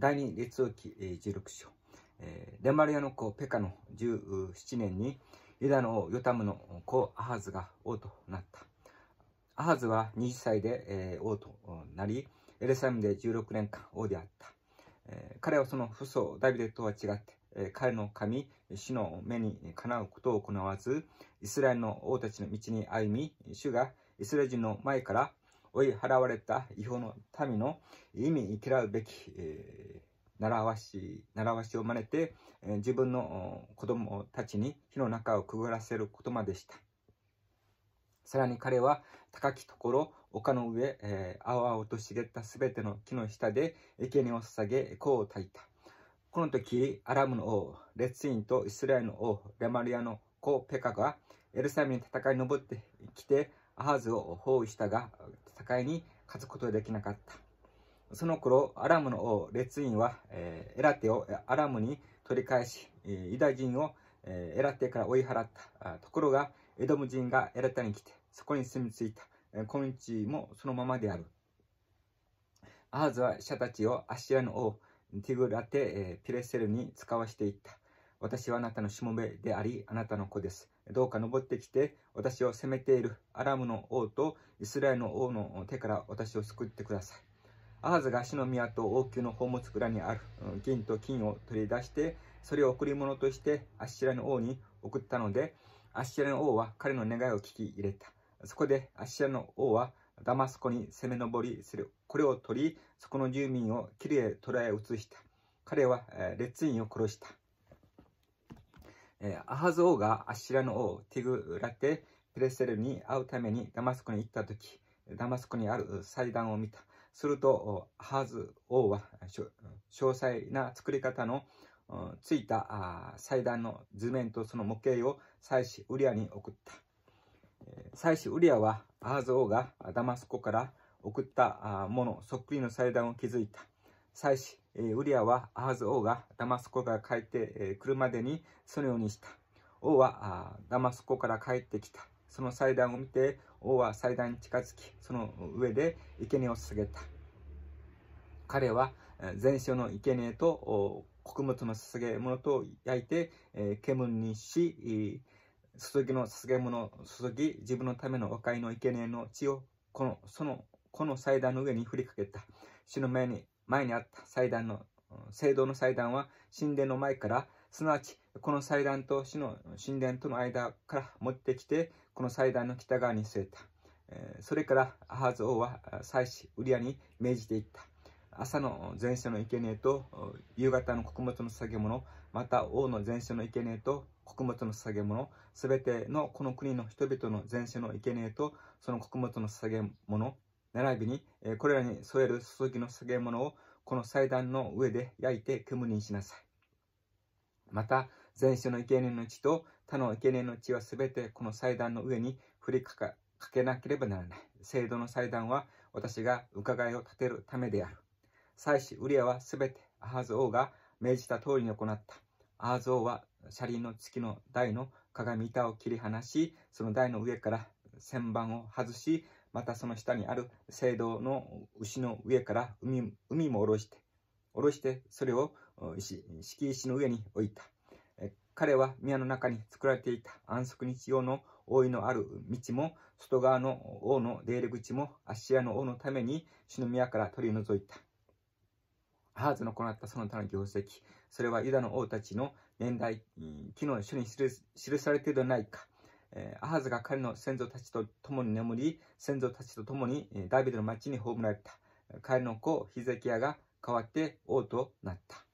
第2列王記16章、えレマリアの子ペカの17年にユダの王ヨタムの子アハズが王となった。アハズは20歳で、王となり、エルサレムで16年間王であった。彼はその父祖ダビデとは違って、彼の神、主の目にかなうことを行わず、イスラエルの王たちの道に歩み、主がイスラエル人の前から追い払われた違法の民の意味嫌うべき、えー、習わし、習わしを真似て、えー、自分の子供たちに火の中をくぐらせることまでした。さらに彼は高きところ、丘の上、えー、青々と茂ったすべての木の下で生贄を捧げ、甲を焚いた。この時、アラムの王、レツインとイスラエルの王、レマリアの子ペカがエルサミムに戦い登ってきて、アハズを包囲したが、そいに勝つことができなかった。その頃、アラムの王、レツインは、えー、エラテをアラムに取り返し、ユダ人を、えー、エラテから追い払った。ところが、エドム人がエラテに来て、そこに住み着いた。今日もそのままである。アーズは医者たちをアシアの王、ティグラテ、ピレセルに使わしていった。私はあなたのしもべであり、あなたの子です。どうか登ってきて、私を責めているアラムの王とイスラエルの王の手から私を救ってください。アハズが足の宮と王宮の宝物蔵にある銀と金を取り出して、それを贈り物としてアッシラの王に送ったので、アッシラの王は彼の願いを聞き入れた。そこでアッシラの王はダマスコに攻め上りする。これを取り、そこの住民をキルへ捕らえ移した。彼は、えー、列員を殺した。アハズ王がアシラの王ティグラテ・プレセルに会うためにダマスコに行った時ダマスコにある祭壇を見たするとアハズ王は詳細な作り方のついた祭壇の図面とその模型を祭司ウリアに送った祭司ウリアはアハズ王がダマスコから送ったものそっくりの祭壇を築いた祭司、えー、ウリアはアハズ王がダマスコから帰って、えー、来るまでにそのようにした。王はダマスコから帰ってきた。その祭壇を見て、王は祭壇に近づき、その上で生贄を捧げた。彼は全焼の生贄と穀物の捧げ物と焼いて、えー、煙にし、注ぎの捧げ物を注ぎ、自分のための和解の生贄の血をこのそのこの祭壇の上に振りかけた。主の前に前にあった祭壇の、聖堂の祭壇は神殿の前から、すなわち、この祭壇と死の神殿との間から持ってきて、この祭壇の北側に据えた。それからアハズ王は祭司ウリアに命じていった。朝の前世の生贄と夕方の穀物の捧げ物、また王の前世の生贄と穀物の捧げ物、すべてのこの国の人々の前世の生贄とその穀物の捧げ物、並びに、えこれらに添える注ぎの下げ物をこの祭壇の上で焼いて煙にしなさい。また、前種の生贄の血と他の生贄の血はすべてこの祭壇の上に振りかかかけなければならない。聖堂の祭壇は私が伺いを立てるためである。祭司ウリアはすべてアハズ王が命じた通りに行った。アハズ王は車輪の月の台の鏡板を切り離し、その台の上から旋盤を外し、またその下にある聖堂の牛の上から海海も下ろして、下ろしてそれを敷石の上に置いた。彼は宮の中に作られていた安息日用の覆いのある道も、外側の王の出入り口も、アッシアの王のために主の宮から取り除いた。ハーズの行ったその他の業績、それはユダの王たちの年代、木の書に記されているではないか。えー、アハズが彼の先祖たちと共に眠り、先祖たちと共にダビデの町に葬られた。彼の子ヒゼキヤが代わって王となった。